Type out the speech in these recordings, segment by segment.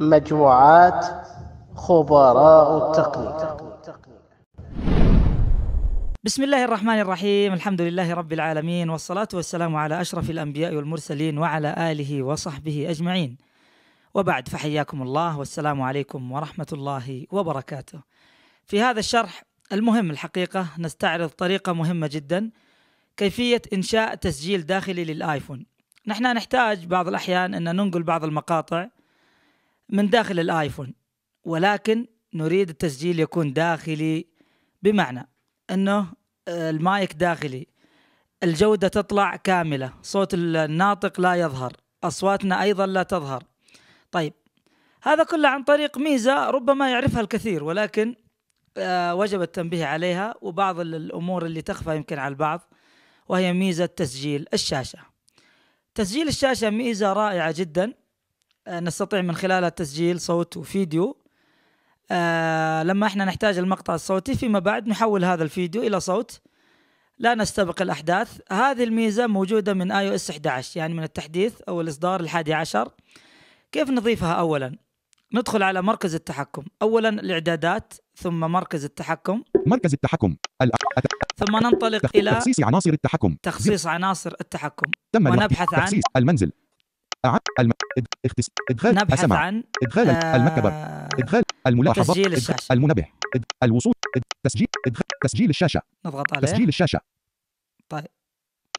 مجموعات خبراء التقنية بسم الله الرحمن الرحيم الحمد لله رب العالمين والصلاة والسلام على أشرف الأنبياء والمرسلين وعلى آله وصحبه أجمعين وبعد فحياكم الله والسلام عليكم ورحمة الله وبركاته في هذا الشرح المهم الحقيقة نستعرض طريقة مهمة جدا كيفية إنشاء تسجيل داخلي للآيفون نحن نحتاج بعض الأحيان أن ننقل بعض المقاطع من داخل الآيفون ولكن نريد التسجيل يكون داخلي بمعنى أنه آه، المايك داخلي الجودة تطلع كاملة صوت الناطق لا يظهر أصواتنا أيضا لا تظهر طيب هذا كله عن طريق ميزة ربما يعرفها الكثير ولكن آه، وجب التنبيه عليها وبعض الأمور اللي تخفى يمكن على البعض وهي ميزة تسجيل الشاشة تسجيل الشاشة ميزة رائعة جدا آه، نستطيع من خلالها تسجيل صوت وفيديو آه، لما احنا نحتاج المقطع الصوتي فيما بعد نحول هذا الفيديو إلى صوت لا نستبق الأحداث هذه الميزة موجودة من آيو اس 11 يعني من التحديث أو الإصدار الحادي عشر كيف نضيفها أولا؟ ندخل على مركز التحكم أولا الإعدادات ثم مركز التحكم مركز التحكم ثم ننطلق إلى تخصيص عناصر التحكم تخصيص عناصر التحكم تم ونبحث عن تخصيص المنزل الم... اختص... ادخال نبحث السمع. عن ادخال آه... المكبر ادخال الملاحظات تسجيل الشاشة. المنبه إد... الوصول إد... تسجيل إدخال... تسجيل الشاشة نضغط عليه تسجيل الشاشة طيب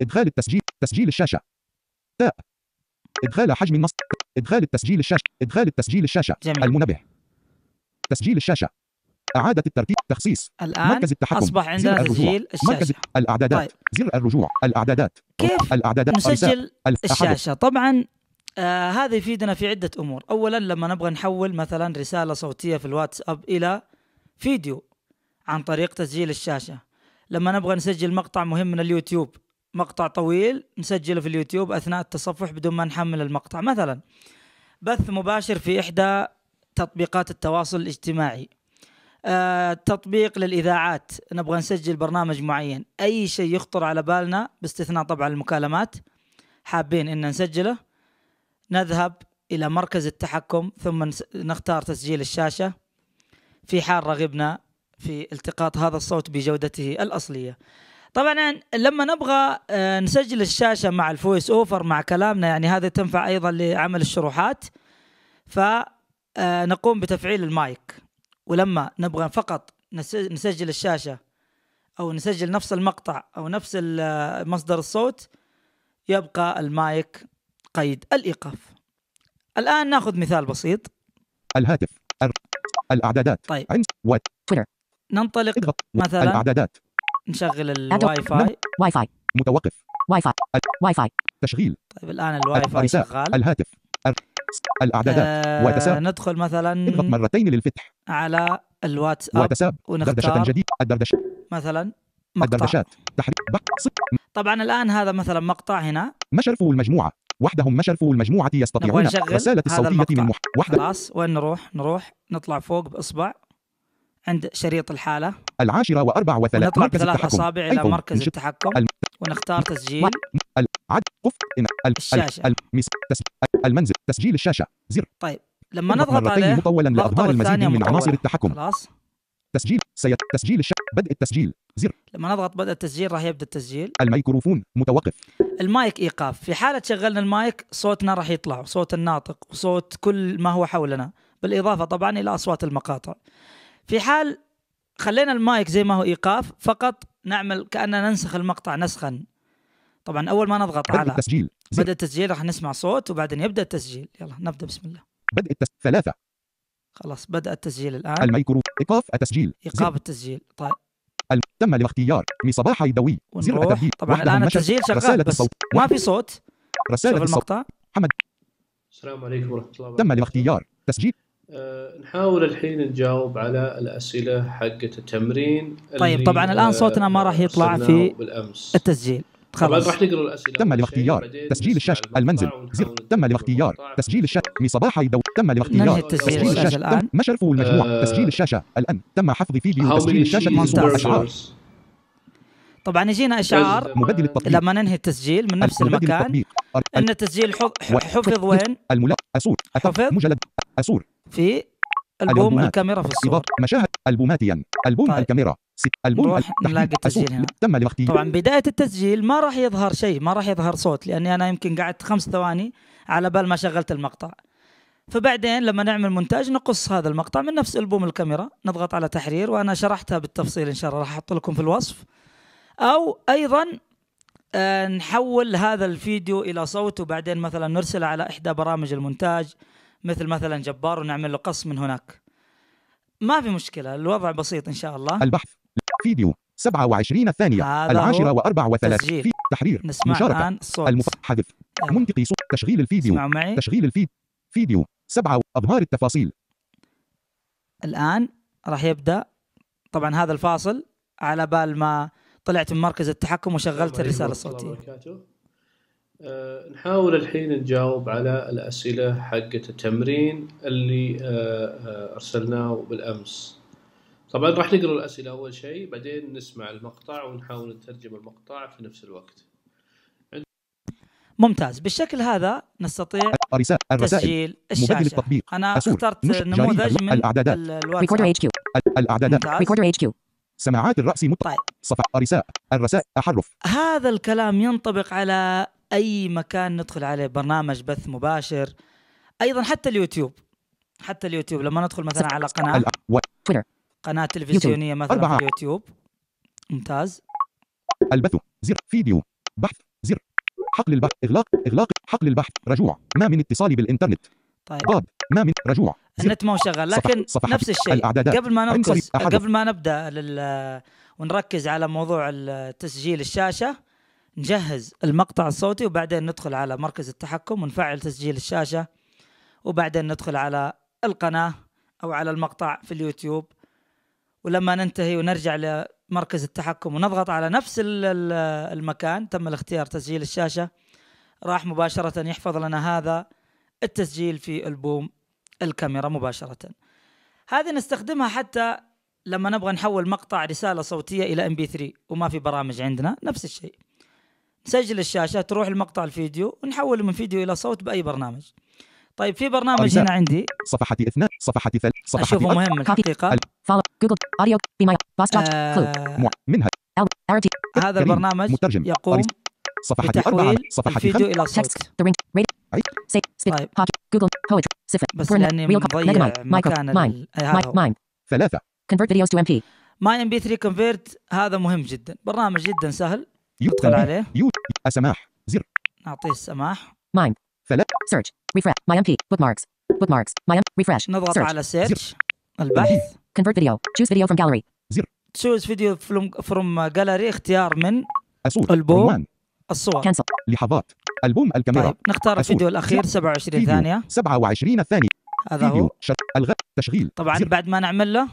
ادخال التسجيل تسجيل الشاشة تاء ادخال حجم النص ادخال التسجيل الشاشة ادخال التسجيل الشاشة جميل. المنبه تسجيل الشاشة إعادة الترتيب تخصيص الآن مركز التحكم أصبح عندنا تسجيل الشاشة مركز الأعدادات طيب. زر الرجوع الأعدادات كيف الأعدادات نسجل الشاشة طبعا آه هذا يفيدنا في عدة أمور أولا لما نبغى نحول مثلا رسالة صوتية في الواتساب إلى فيديو عن طريق تسجيل الشاشة لما نبغى نسجل مقطع مهم من اليوتيوب مقطع طويل نسجله في اليوتيوب أثناء التصفح بدون ما نحمل المقطع مثلا بث مباشر في إحدى تطبيقات التواصل الاجتماعي آه، تطبيق للاذاعات نبغى نسجل برنامج معين اي شيء يخطر على بالنا باستثناء طبعا المكالمات حابين ان نسجله نذهب الى مركز التحكم ثم نختار تسجيل الشاشه في حال رغبنا في التقاط هذا الصوت بجودته الاصليه طبعا لما نبغى آه، نسجل الشاشه مع الفويس اوفر مع كلامنا يعني هذا تنفع ايضا لعمل الشروحات فنقوم آه، بتفعيل المايك ولما نبغى فقط نسجل الشاشه او نسجل نفس المقطع او نفس مصدر الصوت يبقى المايك قيد الايقاف الان ناخذ مثال بسيط الهاتف الاعدادات طيب ننطلق مثلا الاعدادات نشغل الواي فاي واي فاي متوقف واي فاي واي فاي تشغيل طيب الان الواي فاي شغال الهاتف الاعدادات آه ندخل مثلا اضغط مرتين للفتح على الواتساب واتساب ونختار جديد الدردشة مثلا مقطع الدردشات تحريك طبعا الان هذا مثلا مقطع هنا مشرف المجموعه وحدهم مشرف المجموعة يستطيعون رسالة الصوتية من مح... وحدة خلاص وين نروح؟ نروح نطلع فوق بإصبع عند شريط الحالة العاشرة وأربع وثلاث نطلع مركز بثلاث التحكم. أصابع إلى مركز التحكم ال... ونختار تسجيل العد قف الشاشة المنزل تسجيل الشاشة زر طيب لما نضغط عليه مطولا لاضمار المزيد من عناصر التحكم خلاص تسجيل سيت تسجيل الش... بدء التسجيل زر لما نضغط بدء التسجيل راح يبدا التسجيل الميكروفون متوقف المايك ايقاف في حاله شغلنا المايك صوتنا راح يطلع صوت الناطق وصوت كل ما هو حولنا بالاضافه طبعا الى اصوات المقاطع في حال خلينا المايك زي ما هو ايقاف فقط نعمل كاننا ننسخ المقطع نسخا طبعا اول ما نضغط على التسجيل بدا التسجيل راح نسمع صوت وبعدين يبدا التسجيل يلا نبدا بسم الله بدء التس... ثلاثة خلاص بدأ التسجيل الآن الميكرو إيقاف التسجيل إيقاف التسجيل طيب الم... تم الاختيار من صباح يدوي زر التسجيل طبعا الآن التسجيل شغال رسالة بس الصوت ما في صوت رسالة الصوت محمد السلام عليكم ورحمة الله تم الاختيار تسجيل أه نحاول الحين نجاوب على الأسئلة حقة التمرين طيب طبعا الآن صوتنا ما آه، راح يطلع في بالأمس. التسجيل خلاص راح تقرا الاسئله تم الاختيار تسجيل الشاشه المنزل زر تم الاختيار تسجيل الشاشه مصباح يدو تم الاختيار تسجيل الشاشه الان مشرف المجموع آه، تسجيل الشاشه الان تم حفظ فيديو تسجيل الشاشه منصور اشعار طبعا يجينا اشعار مبدل التطبيق لما ننهي التسجيل من نفس المكان ان التسجيل حفظ وين؟ الملا اسور حفظ مجلد اسور في البوم الكاميرا في الصور مشاهد البوماتيا البوم طيب. الكاميرا البوم تم طبعا بدايه التسجيل ما راح يظهر شيء ما راح يظهر صوت لاني انا يمكن قعدت خمس ثواني على بال ما شغلت المقطع فبعدين لما نعمل مونتاج نقص هذا المقطع من نفس البوم الكاميرا نضغط على تحرير وانا شرحتها بالتفصيل ان شاء الله راح احط لكم في الوصف او ايضا آه، نحول هذا الفيديو الى صوت وبعدين مثلا نرسله على احدى برامج المونتاج مثل مثلا جبار ونعمل له قص من هناك ما في مشكله الوضع بسيط ان شاء الله البحث فيديو 27 الثانية العاشرة العاشرة و34 في تحرير مشاركة المف... حذف آه. منطقي صوت تشغيل الفيديو تشغيل الفيديو فيديو سبعة أظهار التفاصيل الآن راح يبدأ طبعا هذا الفاصل على بال ما طلعت من مركز التحكم وشغلت الرسالة الصوتية أه نحاول الحين نجاوب على الأسئلة حقة التمرين اللي أه, آه، أرسلناه بالأمس طبعا راح نقرا الاسئله اول شيء بعدين نسمع المقطع ونحاول نترجم المقطع في نفس الوقت ممتاز بالشكل هذا نستطيع الرسائل تسجيل الشاشة. التطبيق انا أسور. اخترت نموذج من الاعدادات ريكوردر اتش كيو الاعدادات ريكوردر اتش كيو سماعات الراس مط طيب. صفحه رسائل الرسائل احرف هذا الكلام ينطبق على اي مكان ندخل عليه برنامج بث مباشر ايضا حتى اليوتيوب حتى اليوتيوب لما ندخل مثلا على قناه تويتر قناه تلفزيونيه مثلا أربعة. في اليوتيوب ممتاز البث زر فيديو بحث زر حقل البحث اغلاق اغلاق حقل البحث رجوع ما من اتصال بالانترنت طيب باب ما من رجوع النت ما هو شغال لكن صفحة نفس الشيء الأعدادات. قبل ما نركز قبل ما نبدا لل... ونركز على موضوع تسجيل الشاشه نجهز المقطع الصوتي وبعدين ندخل على مركز التحكم ونفعل تسجيل الشاشه وبعدين ندخل على القناه او على المقطع في اليوتيوب ولما ننتهي ونرجع لمركز التحكم ونضغط على نفس المكان تم الاختيار تسجيل الشاشه راح مباشره يحفظ لنا هذا التسجيل في البوم الكاميرا مباشره هذه نستخدمها حتى لما نبغى نحول مقطع رساله صوتيه الى ام بي 3 وما في برامج عندنا نفس الشيء نسجل الشاشه تروح المقطع الفيديو ونحول من فيديو الى صوت باي برنامج طيب في برنامج هنا عندي صفحتي اثنان صفحتي ثلاث صفحتي اشوفه مهم الحقيقة فولو جوجل اوديو بماي باست منها هذا البرنامج مترجم يقوم صفحتي أربعة صفحتي الفيديو إلى الصوت طيب جوجل بويتري صفر بس لأني مضيع مكان ماين ثلاثه كونفرت فيديوز تو ام بي ماي ام بي 3 كونفرت هذا مهم جدا برنامج جدا سهل يدخل عليه يوت السماح زر نعطيه السماح ماين ثلاث search refresh my MP bookmarks bookmarks ماي ام ريفرش نضغط search. على سيرش البحث كونفرت فيديو تشوز فيديو فروم جاليري زر choose video فروم from uh, اختيار من الصور البوم الصور cancel لحظات البوم الكاميرا طيب. نختار الفيديو الاخير 27 ثانيه 27 ثانيه هذا هو شت... الغاء تشغيل طبعا زر. بعد ما نعمل له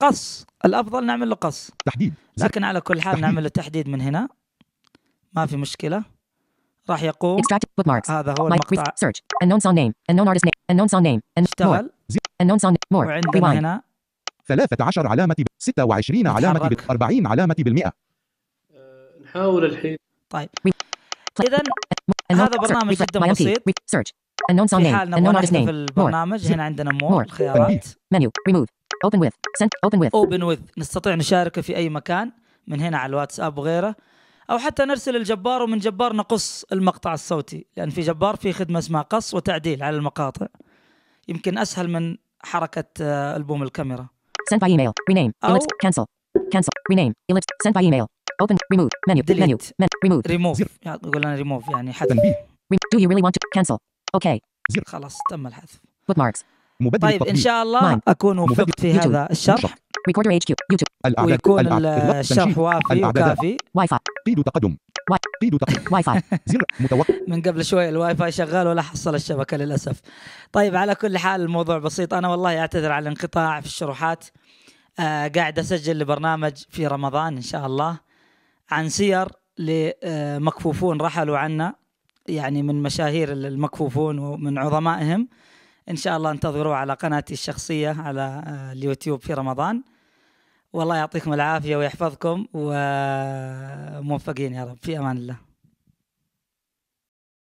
قص الافضل نعمل له قص تحديد لكن على كل حال تحديد. نعمل له تحديد من هنا ما في مشكله راح يقوم extract bookmarks هذا هو My المقطع search unknown song name unknown artist name unknown song name and اشتغل unknown song more وعندنا Rewind. هنا 13 علامة ب 26 علامة ب 40 علامة بالمئة نحاول الحين طيب إذا هذا برنامج جدا بسيط search unknown song name unknown artist name في البرنامج هنا عندنا more الخيارات menu remove open with send open with open with نستطيع نشاركه في أي مكان من هنا على الواتساب وغيره او حتى نرسل الجبار ومن جبار نقص المقطع الصوتي لان في جبار في خدمه اسمها قص وتعديل على المقاطع يمكن اسهل من حركه آه، البوم الكاميرا send by email rename ellipse cancel cancel rename ellipse send by email open remove menu delete. menu men remove remove يعني يقول لنا remove يعني حذف do you really want to cancel okay خلاص تم الحذف bookmarks مبدل طيب ان شاء الله Mine. اكون وفقت في هذا الشرح ريكوردر اتش كيو يوتيوب ويكون الشرح وافي وكافي واي فاي قيد تقدم قيد تقدم واي فاي زر متوقع من قبل شوي الواي فاي شغال ولا حصل الشبكه للاسف طيب على كل حال الموضوع بسيط انا والله اعتذر على الانقطاع في الشروحات آه قاعد اسجل لبرنامج في رمضان ان شاء الله عن سير لمكفوفون رحلوا عنا يعني من مشاهير المكفوفون ومن عظمائهم ان شاء الله انتظروه على قناتي الشخصيه على آه، اليوتيوب في رمضان والله يعطيكم العافيه ويحفظكم وموفقين يا رب في امان الله